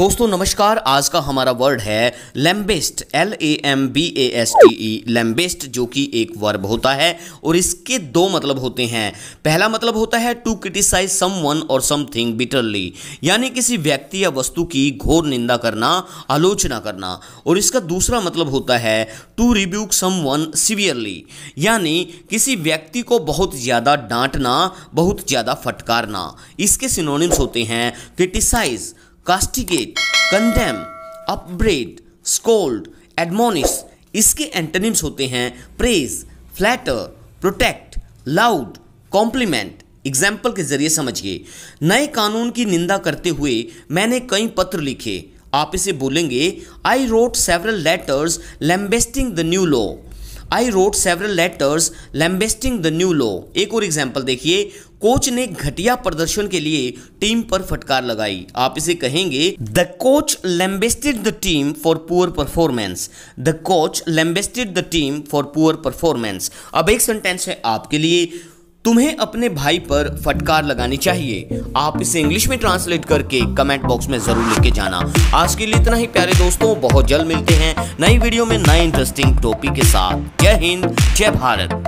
दोस्तों नमस्कार आज का हमारा वर्ड है lambaste L A M B A S T E lambaste जो कि एक वर्ब होता है और इसके दो मतलब होते हैं पहला मतलब होता है टू क्रिटिसाइज सम वन और समथिंग बिटरली यानी किसी व्यक्ति या वस्तु की घोर निंदा करना आलोचना करना और इसका दूसरा मतलब होता है to rebuke someone severely यानी किसी व्यक्ति को बहुत ज़्यादा डांटना बहुत ज़्यादा फटकारना इसके सिनोनिम्स होते हैं criticise castigate condemn upbraid scold admonish इसके एंटनिम्स होते हैं praise flatter protect laud compliment example के जरिए समझिए नए कानून की निंदा करते हुए मैंने कई पत्र लिखे आप इसे बोलेंगे I wrote several letters lambasting the new law I wrote several letters lambasting the new law एक और एग्जाम्पल देखिए कोच ने घटिया प्रदर्शन के लिए टीम पर फटकार लगाई आप इसे कहेंगे the coach lambasted the team for poor performance the coach lambasted the team for poor performance अब एक सेंटेंस है आपके लिए तुम्हें अपने भाई पर फटकार लगानी चाहिए आप इसे इंग्लिश में ट्रांसलेट करके कमेंट बॉक्स में जरूर लिख के जाना आज के लिए इतना ही प्यारे दोस्तों बहुत जल्द मिलते हैं नई वीडियो में नए इंटरेस्टिंग टॉपिक के साथ जय हिंद जय भारत